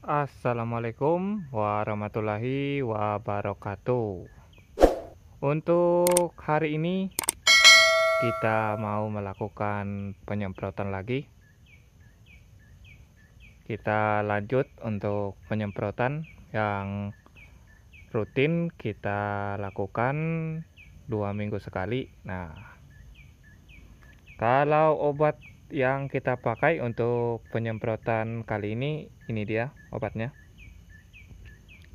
Assalamualaikum warahmatullahi wabarakatuh. Untuk hari ini kita mau melakukan penyemprotan lagi. Kita lanjut untuk penyemprotan yang rutin kita lakukan dua minggu sekali. Nah, kalau obat yang kita pakai untuk penyemprotan kali ini ini dia obatnya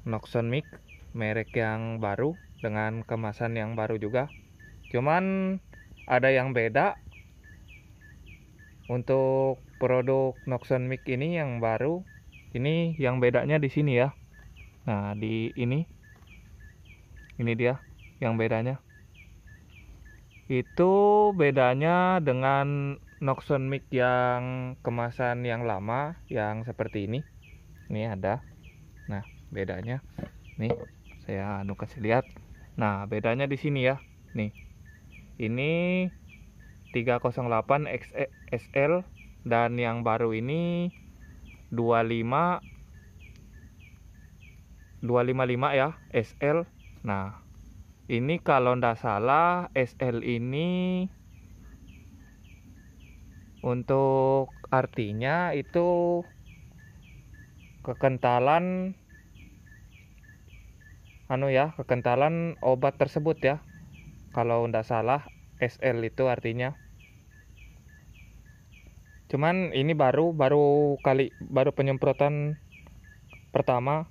Noxon Mic merek yang baru dengan kemasan yang baru juga cuman ada yang beda untuk produk Noxon Mic ini yang baru ini yang bedanya di sini ya nah di ini ini dia yang bedanya itu bedanya dengan Noxon mic yang kemasan yang lama yang seperti ini ini ada nah bedanya nih saya anu kasih lihat nah bedanya di sini ya nih ini 308 XSL dan yang baru ini 25 255 ya SL nah ini kalau tidak salah SL ini untuk artinya itu kekentalan anu ya kekentalan obat tersebut ya kalau tidak salah SL itu artinya cuman ini baru baru kali baru penyemprotan pertama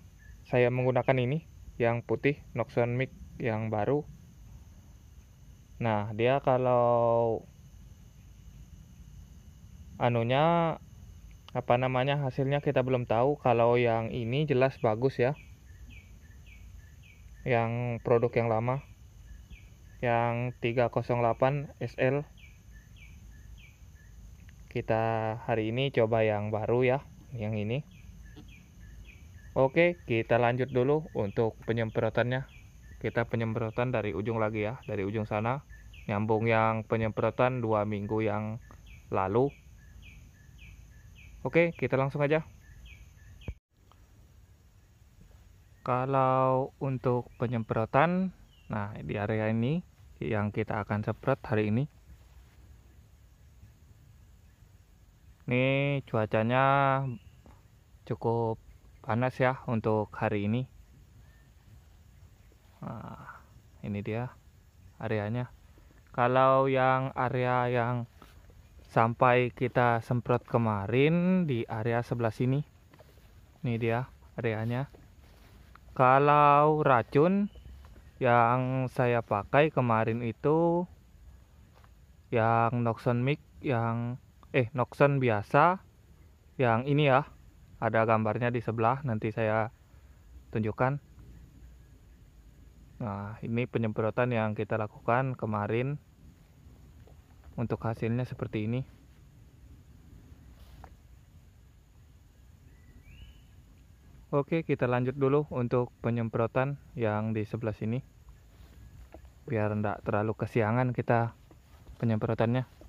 saya menggunakan ini yang putih Noxon Mic yang baru nah dia kalau anunya apa namanya hasilnya kita belum tahu kalau yang ini jelas bagus ya yang produk yang lama yang 308 SL kita hari ini coba yang baru ya yang ini oke kita lanjut dulu untuk penyemprotannya kita penyemprotan dari ujung lagi ya dari ujung sana nyambung yang penyemprotan dua minggu yang lalu oke kita langsung aja kalau untuk penyemprotan nah di area ini yang kita akan semprot hari ini ini cuacanya cukup panas ya untuk hari ini nah, ini dia areanya kalau yang area yang sampai kita semprot kemarin di area sebelah sini ini dia areanya kalau racun yang saya pakai kemarin itu yang Noxon mic yang eh Noxon biasa yang ini ya ada gambarnya di sebelah nanti saya tunjukkan Nah, ini penyemprotan yang kita lakukan kemarin. Untuk hasilnya seperti ini. Oke, kita lanjut dulu untuk penyemprotan yang di sebelah sini. Biar tidak terlalu kesiangan kita penyemprotannya.